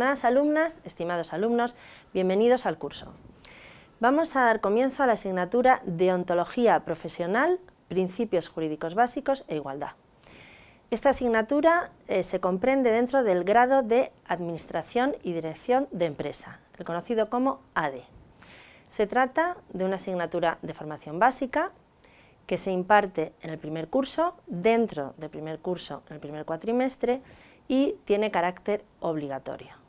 Estimadas alumnas, estimados alumnos, bienvenidos al curso. Vamos a dar comienzo a la asignatura de Ontología Profesional, Principios Jurídicos Básicos e Igualdad. Esta asignatura eh, se comprende dentro del grado de Administración y Dirección de Empresa, el conocido como ADE. Se trata de una asignatura de formación básica que se imparte en el primer curso, dentro del primer curso, en el primer cuatrimestre, y tiene carácter obligatorio.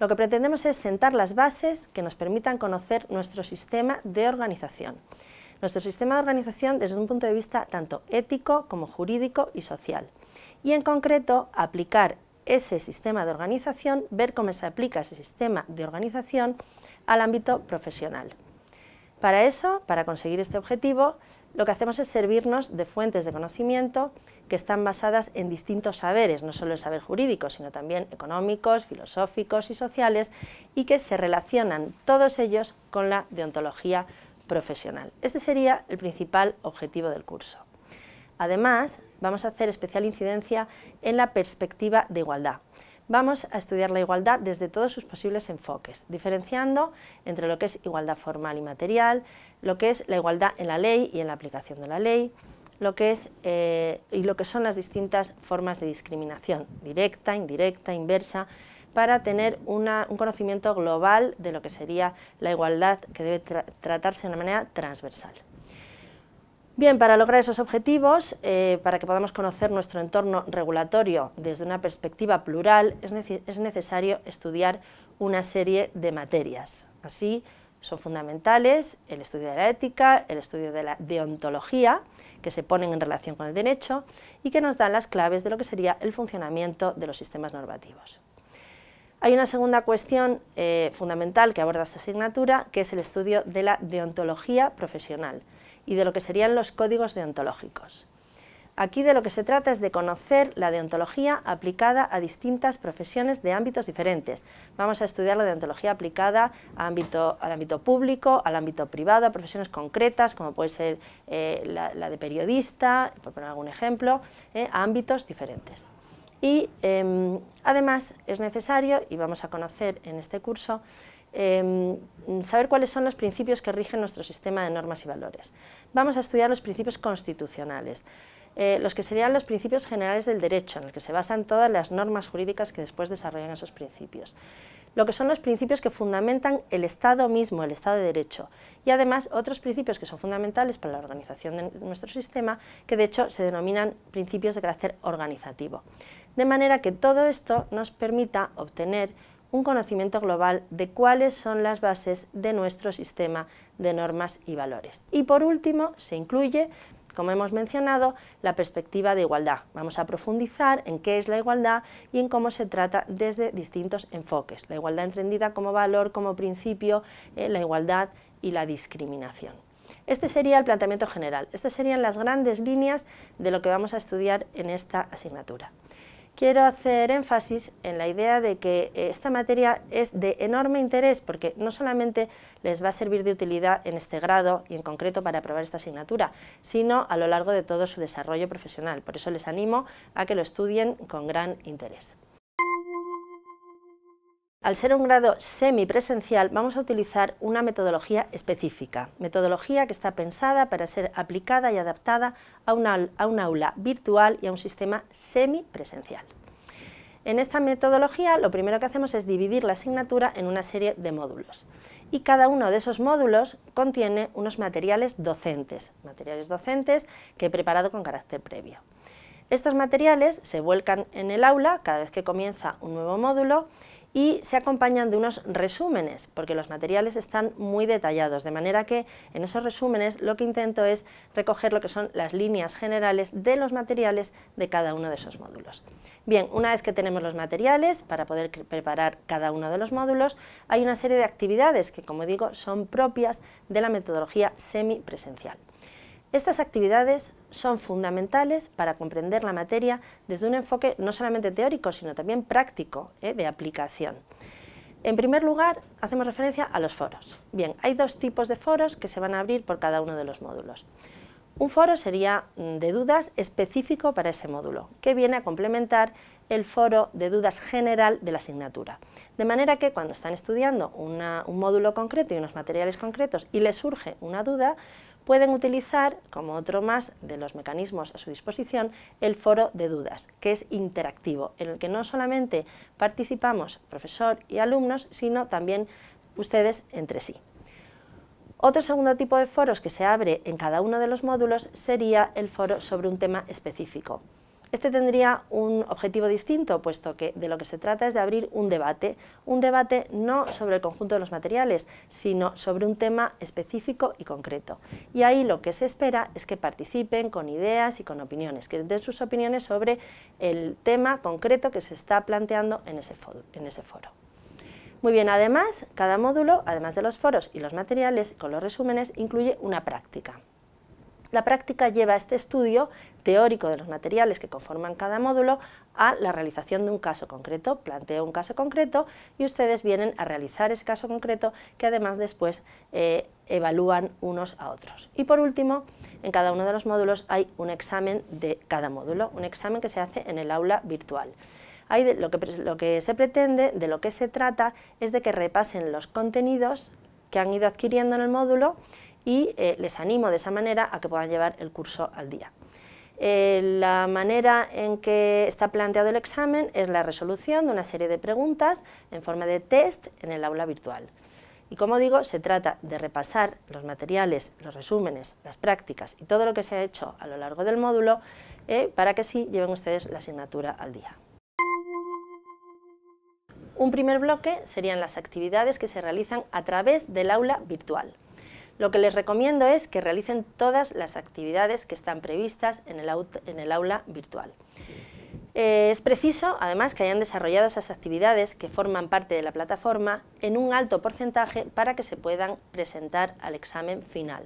Lo que pretendemos es sentar las bases que nos permitan conocer nuestro sistema de organización. Nuestro sistema de organización desde un punto de vista tanto ético como jurídico y social. Y en concreto, aplicar ese sistema de organización, ver cómo se aplica ese sistema de organización al ámbito profesional. Para eso, para conseguir este objetivo, lo que hacemos es servirnos de fuentes de conocimiento que están basadas en distintos saberes, no solo el saber jurídico, sino también económicos, filosóficos y sociales, y que se relacionan todos ellos con la deontología profesional. Este sería el principal objetivo del curso. Además, vamos a hacer especial incidencia en la perspectiva de igualdad, vamos a estudiar la igualdad desde todos sus posibles enfoques, diferenciando entre lo que es igualdad formal y material, lo que es la igualdad en la ley y en la aplicación de la ley, lo que eh, y lo que son las distintas formas de discriminación, directa, indirecta, inversa, para tener un conocimiento global de lo que sería la igualdad que debe tratarse de una manera transversal. Bien, para lograr esos objetivos, eh, para que podamos conocer nuestro entorno regulatorio desde una perspectiva plural, es, necesario estudiar una serie de materias. Así, son fundamentales el estudio de la ética, el estudio de la deontología, que se ponen en relación con el derecho y que nos dan las claves de lo que sería el funcionamiento de los sistemas normativos. Hay una segunda cuestión eh, fundamental que aborda esta asignatura, que es el estudio de la deontología profesional y de lo que serían los códigos deontológicos. Aquí de lo que se trata es de conocer la deontología aplicada a distintas profesiones de ámbitos diferentes. Vamos a estudiar la deontología aplicada a al ámbito público, al ámbito privado, a profesiones concretas, como puede ser eh, la, de periodista, por poner algún ejemplo, eh, a ámbitos diferentes. Y em, además es necesario, y vamos a conocer en este curso, em, saber cuáles son los principios que rigen nuestro sistema de normas y valores vamos a estudiar los principios constitucionales. Eh, los que serían los principios generales del derecho, en los que se basan todas las normas jurídicas que después desarrollan esos principios. Lo que son los principios que fundamentan el Estado mismo, el Estado de Derecho, y además otros principios que son fundamentales para la organización de nuestro sistema, que de hecho se denominan principios de carácter organizativo. De manera que todo esto nos permita obtener un conocimiento global de cuáles son las bases de nuestro sistema de normas y valores. Y por último, se incluye, como hemos mencionado, la perspectiva de igualdad. Vamos a profundizar en qué es la igualdad y en cómo se trata desde distintos enfoques. La igualdad entendida como valor, como principio, eh, la igualdad y la discriminación. Este sería el planteamiento general, estas serían las grandes líneas de lo que vamos a estudiar en esta asignatura quiero hacer énfasis en la idea de que eh, esta materia es de enorme interés porque no solamente les va a servir de utilidad en este grado y en concreto para aprobar esta asignatura, sino a lo largo de todo su desarrollo profesional. Por eso les animo a que lo estudien con gran interés. Al ser un grado semipresencial, vamos a utilizar una metodología específica, metodología que está pensada para ser aplicada y adaptada a, un aula virtual y a un sistema semipresencial. En esta metodología, lo primero que hacemos es dividir la asignatura en una serie de módulos, y cada uno de esos módulos contiene unos materiales docentes, materiales docentes que he preparado con carácter previo. Estos materiales se vuelcan en el aula cada vez que comienza un nuevo módulo y se acompañan de unos resúmenes, porque los materiales están muy detallados, de manera que en esos resúmenes lo que intento es recoger lo que son las líneas generales de los materiales de cada uno de esos módulos. Bien, una vez que tenemos los materiales para poder preparar cada uno de los módulos, hay una serie de actividades que, como digo, son propias de la metodología semipresencial. Estas actividades son fundamentales para comprender la materia desde un enfoque no solamente teórico, sino también práctico, ¿eh? de aplicación. En primer lugar, hacemos referencia a los foros. Bien, hay dos tipos de foros que se van a abrir por cada uno de los módulos. Un foro sería mm, de dudas específico para ese módulo, que viene a complementar el foro de dudas general de la asignatura. De manera que cuando están estudiando un módulo concreto y unos materiales concretos y les surge una duda, pueden utilizar, como otro más de los mecanismos a su disposición, el foro de dudas, que es interactivo, en el que no solamente participamos profesor y alumnos, sino también ustedes entre sí. Otro segundo tipo de foros que se abre en cada uno de los módulos sería el foro sobre un tema específico. Este tendría un objetivo distinto, puesto que de lo que se trata es de abrir un debate, un debate no sobre el conjunto de los materiales, sino sobre un tema específico y concreto. Y ahí lo que se espera es que participen con ideas y con opiniones, que den sus opiniones sobre el tema concreto que se está planteando en ese foro. Muy bien, además, cada módulo, además de los foros y los materiales, con los resúmenes, incluye una práctica. La práctica lleva este estudio teórico de los materiales que conforman cada módulo a la realización de un caso concreto, planteo un caso concreto y ustedes vienen a realizar ese caso concreto que además después eh, evalúan unos a otros. Y por último, en cada uno de los módulos hay un examen de cada módulo, un examen que se hace en el aula virtual. lo que se pretende, de lo que se trata, es de que repasen los contenidos que han ido adquiriendo en el módulo y eh, les animo de esa manera a que puedan llevar el curso al día. Eh, la manera en que está planteado el examen es la resolución de una serie de preguntas en forma de test en el aula virtual. Y como digo, se trata de repasar los materiales, los resúmenes, las prácticas y todo lo que se ha hecho a lo largo del módulo eh, para que sí lleven ustedes la asignatura al día. Un primer bloque serían las actividades que se realizan a través del aula virtual. Lo que les recomiendo es que realicen todas las actividades que están previstas en el, aula virtual. Eh, es preciso, además, que hayan desarrollado esas actividades que forman parte de la plataforma en un alto porcentaje para que se puedan presentar al examen final,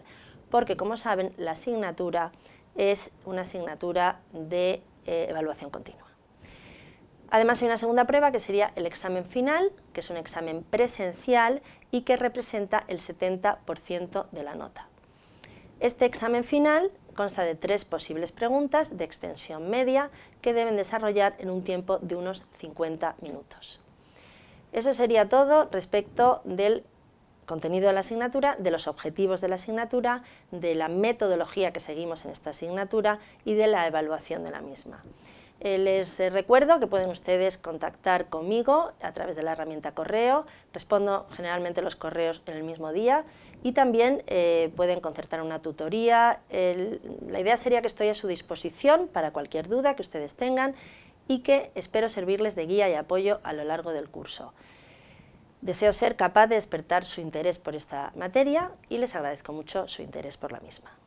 porque, como saben, la asignatura es una asignatura de eh, evaluación continua. Además hay una segunda prueba que sería el examen final, que es un examen presencial y que representa el 70% de la nota. Este examen final consta de tres posibles preguntas de extensión media que deben desarrollar en un tiempo de unos 50 minutos. Eso sería todo respecto del contenido de la asignatura, de los objetivos de la asignatura, de la metodología que seguimos en esta asignatura y de la evaluación de la misma. Eh, les eh, recuerdo que pueden ustedes contactar conmigo a través de la herramienta correo, respondo generalmente los correos en el mismo día y también eh, pueden concertar una tutoría. la idea sería que estoy a su disposición para cualquier duda que ustedes tengan y que espero servirles de guía y apoyo a lo largo del curso. Deseo ser capaz de despertar su interés por esta materia y les agradezco mucho su interés por la misma.